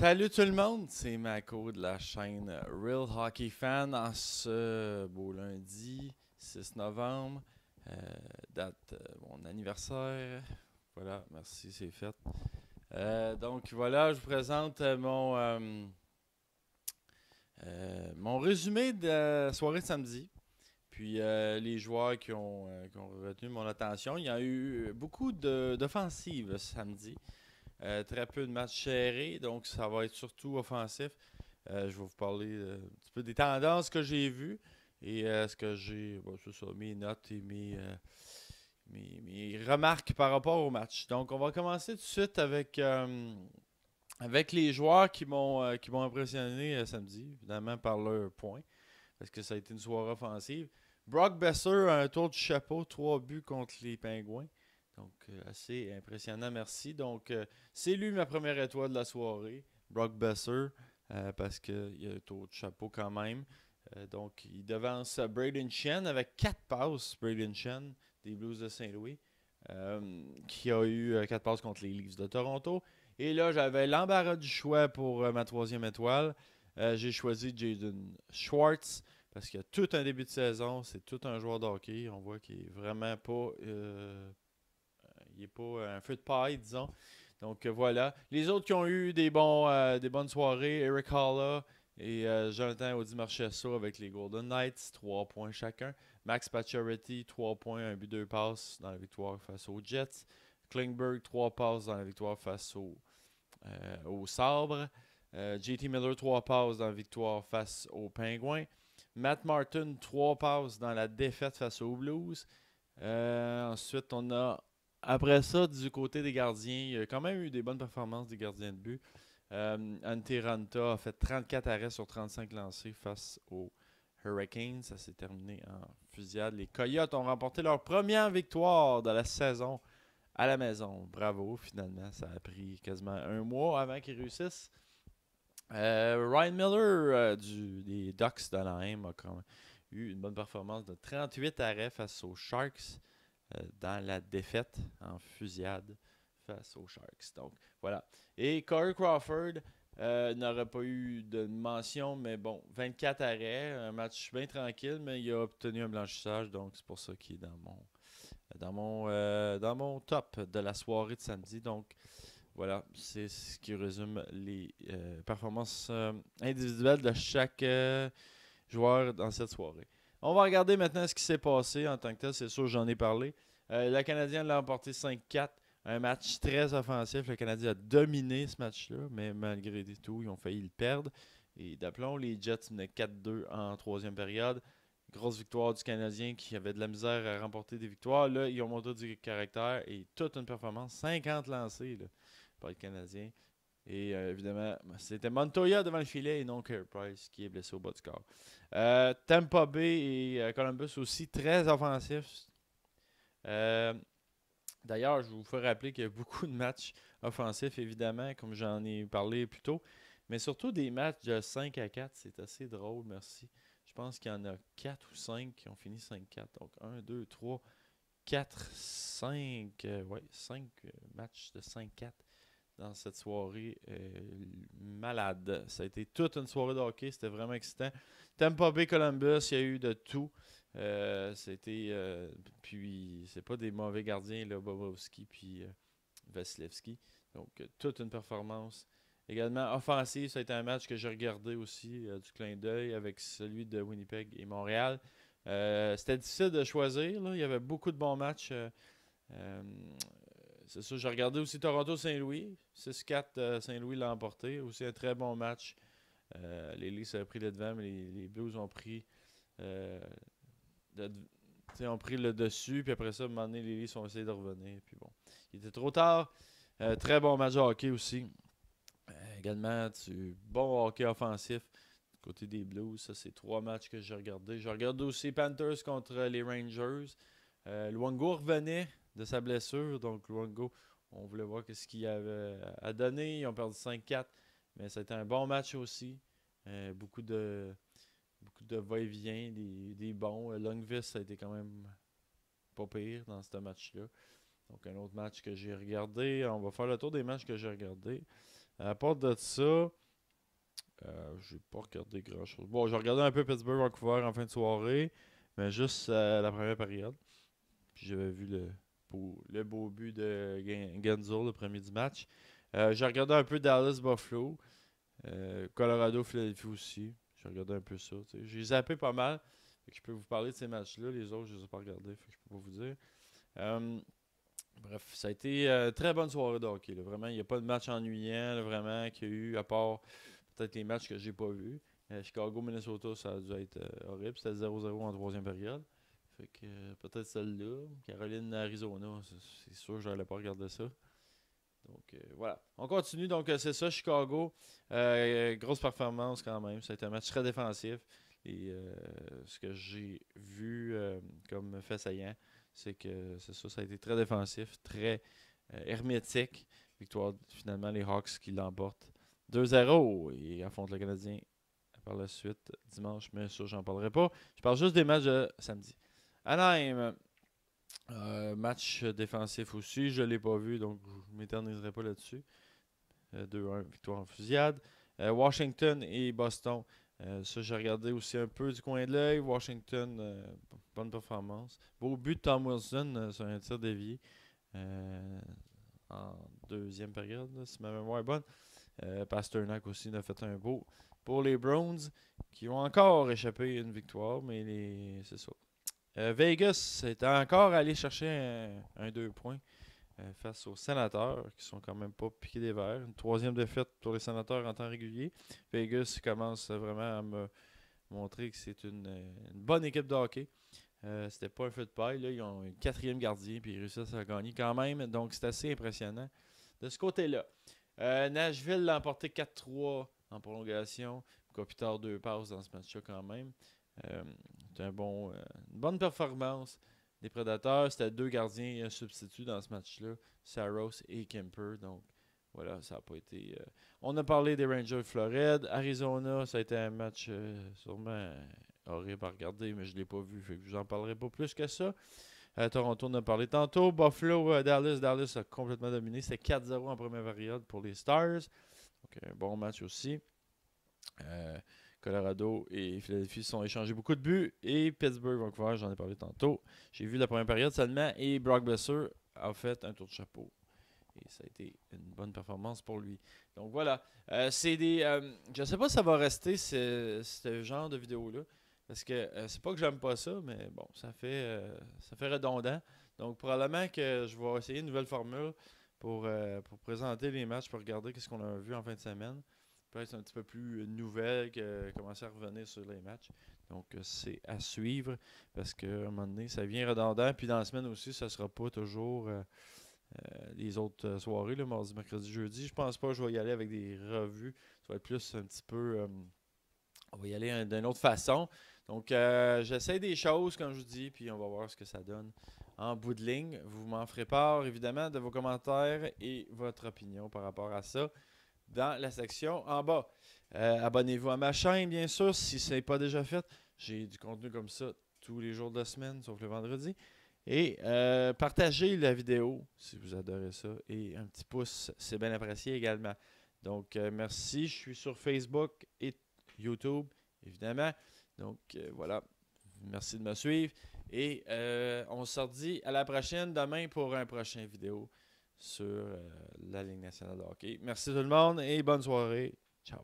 Salut tout le monde, c'est Mako de la chaîne Real Hockey Fan en ce beau lundi 6 novembre, euh, date euh, mon anniversaire. Voilà, merci, c'est fait. Euh, donc voilà, je vous présente mon, mon résumé de la soirée de samedi. Puis les joueurs qui ont, qui ont, retenu mon attention, il y a eu beaucoup d'offensives samedi. Euh, très peu de matchs serrés, donc ça va être surtout offensif. Euh, je vais vous parler euh, un petit peu des tendances que j'ai vues et ce que j'ai, ça, mes notes et mes, remarques par rapport au match. Donc, on va commencer tout de suite avec, avec les joueurs qui m'ont, qui m'ont impressionné samedi, évidemment par leur point, parce que ça a été une soirée offensive. Brock Besser un tour du chapeau, trois buts contre les Pingouins. Donc, euh, assez impressionnant, merci. Donc, euh, c'est lui ma première étoile de la soirée, Brock Besser, euh, parce qu'il a un taux de chapeau quand même. donc, il devance Braden Chen avec quatre passes, Braden Chen, des Blues de Saint-Louis, qui a eu quatre passes contre les Leafs de Toronto. Et là, j'avais l'embarras du choix pour ma troisième étoile. J'ai choisi Jaden Schwartz parce qu'il y a tout un début de saison, c'est tout un joueur d'hockey. On voit qu'il est vraiment pas, il n'est pas euh, un feu de paille, disons. Donc euh, voilà. Les autres qui ont eu des, bons, euh, des bonnes soirées, Eric Halla et Jonathan Audi Marchesso avec les Golden Knights, trois points chacun. Max Pacioretty, 3 points, un but, 2 passes dans la victoire face aux Jets. Klingberg, 3 passes dans la victoire face aux, au Sabres. JT Miller, 3 passes dans la victoire face aux Pingouins. Matt Martin, 3 passes dans la défaite face aux Blues. ensuite, on a après ça, du côté des gardiens, il y a quand même eu des bonnes performances des gardiens de but. Euh, Ranta a fait 34 arrêts sur 35 lancés face aux Hurricanes. Ça s'est terminé en fusillade. Les Coyotes ont remporté leur première victoire de la saison à la maison. Bravo, finalement. Ça a pris quasiment un mois avant qu'ils réussissent. Euh, Ryan Miller euh, des Ducks la M a quand même eu une bonne performance de 38 arrêts face aux Sharks. Euh, dans la défaite en fusillade face aux Sharks. Donc voilà. Et Corey Crawford euh, n'aurait pas eu de mention, mais bon, 24 arrêts, un match bien tranquille, mais il a obtenu un blanchissage, donc c'est pour ça qu'il est dans mon, dans, mon, euh, dans mon top de la soirée de samedi. Donc voilà, c'est ce qui résume les performances individuelles de chaque joueur dans cette soirée. On va regarder maintenant ce qui s'est passé en tant que tel. C'est sûr, j'en ai parlé. Euh, la Canadienne l'a emporté 5-4. Un match très offensif. Le Canadien a dominé ce match-là, mais malgré tout, ils ont failli le perdre. Et d'aplomb, les Jets menaient 4-2 en troisième période. Grosse victoire du Canadien qui avait de la misère à remporter des victoires. Là, ils ont monté du caractère et toute une performance. 50 lancés par le Canadien. Et euh, évidemment, c'était Montoya devant le filet et non Carey Price qui est blessé au bas du corps. Euh, Tampa Bay et euh, Columbus aussi très offensifs. D'ailleurs, je vous fais rappeler qu'il y a beaucoup de matchs offensifs, évidemment, comme j'en ai parlé plus tôt. Mais surtout des matchs de 5 à 4, c'est assez drôle, merci. Je pense qu'il y en a 4 ou 5 qui ont fini 5-4. Donc 1, 2, 3, 4, 5. ouais, 5 matchs de 5-4 dans cette soirée euh, malade. Ça a été toute une soirée de hockey, c'était vraiment excitant. Tampa Bay Columbus, il y a eu de tout. Euh, c'était euh, puis c'est pas des mauvais gardiens là, Bobrovski puis Vasilevski. Donc toute une performance. Également offensive, ça a été un match que j'ai regardé aussi du clin d'œil avec celui de Winnipeg et Montréal. c'était difficile de choisir. Il y avait beaucoup de bons matchs c'est ça. J'ai regardé aussi Toronto-Saint-Louis. 6-4, euh, Saint-Louis l'a emporté. Aussi un très bon match. Euh, les pris le devant, mais les, Blues ont pris, euh, le, ont pris le dessus. Puis après ça, à un moment donné, les Leafs ont essayé de revenir. Puis bon, il était trop tard. Euh, très bon match de hockey aussi. également, tu, bon hockey offensif. Du côté des Blues, ça, c'est trois matchs que j'ai regardés. J'ai regardé aussi Panthers contre les Rangers. Luango revenait de sa blessure. Donc, Luongo, on voulait voir ce qu'il avait à donner. Ils ont perdu 5-4, mais c'était un bon match aussi. Euh, beaucoup de beaucoup de va-et-vient, des, bons. Euh, Longvis, ça a été quand même pas pire dans ce match-là. Donc, un autre match que j'ai regardé. On va faire le tour des matchs que j'ai regardé. À part de ça, je euh, j'ai pas regardé grand chose. Bon, j'ai regardé un peu Pittsburgh Vancouver en fin de soirée, mais juste la première période. Puis j'avais vu le, pour le beau but de Genzo, le premier du match. Euh, j'ai regardé un peu Dallas-Buffalo, euh, Colorado-Philadelphie aussi. J'ai regardé un peu ça. J'ai zappé pas mal. je peux vous parler de ces matchs-là. Les autres, je ne les ai pas regardés. je peux vous dire. Euh, bref, ça a été une très bonne soirée de hockey. Vraiment, il n'y a pas de match ennuyant vraiment qu'il y a eu, à part peut-être les matchs que j'ai pas vus. Chicago-Minnesota, ça a dû être horrible. C'était 0-0 en troisième période. Euh, peut-être celle-là. Caroline, Arizona, c'est sûr que n'allais pas regarder ça. Donc euh, voilà. On continue. Donc euh, c'est ça, Chicago. grosse performance quand même. Ça a été un match très défensif. Et ce que j'ai vu comme fait saillant, c'est que c'est ça, ça a été très défensif, très hermétique. Victoire finalement les Hawks qui l'emportent 2-0 et affrontent le Canadien par la suite dimanche, mais ça, j'en parlerai pas. Je parle juste des matchs de samedi. Anaheim, euh, match défensif aussi, je ne l'ai pas vu, donc je ne m'éterniserai pas là-dessus. 2-1, euh, victoire en fusillade. Euh, Washington et Boston. ça, j'ai regardé aussi un peu du coin de l'œil. Washington, bonne performance. Beau but de Tom Wilson sur un tir dévié en deuxième période, si ma mémoire est bonne. Pasternak aussi a fait un beau. Pour les Browns, qui ont encore échappé une victoire, mais c'est ça. Euh, Vegas est encore allé chercher un, deux points euh, face aux sénateurs qui sont quand même pas piqués des verres. Une troisième défaite pour les sénateurs en temps régulier. Vegas commence vraiment à me montrer que c'est une, bonne équipe de hockey. Euh, c'était pas un feu de paille. Là. Ils ont un quatrième gardien puis ils réussissent à gagner quand même. Donc c'est assez impressionnant de ce côté-là. Euh, Nashville l'a emporté 4-3 en prolongation. tard deux passes dans ce match-là quand même. Euh, c'est bon, euh, une bonne performance des Prédateurs. C'était deux gardiens et un substitut dans ce match-là, Saros et Kemper. Donc, voilà, ça n'a pas été. Euh, on a parlé des Rangers Floride. Arizona, ça a été un match sûrement horrible à regarder, mais je ne l'ai pas vu. je vous en parlerai pas plus que ça. Toronto, on a parlé tantôt. Buffalo, Dallas. Dallas a complètement dominé. C'était 4-0 en première période pour les Stars. Donc, un bon match aussi. Colorado et Philadelphie sont échangés beaucoup de buts. Et Pittsburgh, Vancouver, j'en ai parlé tantôt. J'ai vu la première période seulement. Et Brock Besser a fait un tour de chapeau. Et ça a été une bonne performance pour lui. Donc voilà. Euh, c'est des. Euh, je ne sais pas si ça va rester ce, genre de vidéo-là. Parce que euh, c'est pas que j'aime pas ça, mais bon, ça fait ça fait redondant. Donc probablement que je vais essayer une nouvelle formule pour, pour présenter les matchs, pour regarder ce qu'on a vu en fin de semaine peut-être un petit peu plus euh, nouvelle que, euh, commencer à revenir sur les matchs. Donc, euh, c'est à suivre parce qu'à un moment donné, ça vient redondant. Puis dans la semaine aussi, ça ne sera pas toujours les autres soirées, le mardi, mercredi, jeudi. Je pense pas que je vais y aller avec des revues. Ça va être plus un petit peu. on va y aller d'une autre façon. Donc, j'essaie des choses, comme je vous dis, puis on va voir ce que ça donne en bout de ligne. Vous m'en ferez part, évidemment, de vos commentaires et votre opinion par rapport à ça dans la section en bas. Euh, abonnez-vous à ma chaîne, bien sûr, si ce n'est pas déjà fait. J'ai du contenu comme ça tous les jours de la semaine, sauf le vendredi. Et euh, partagez la vidéo si vous adorez ça. Et un petit pouce, c'est bien apprécié également. Donc, euh, merci. Je suis sur Facebook et YouTube, évidemment. Donc, voilà. Merci de me suivre. Et on se dit à la prochaine demain pour un prochain vidéo sur euh, la Ligue nationale de hockey. Merci tout le monde et bonne soirée. Ciao.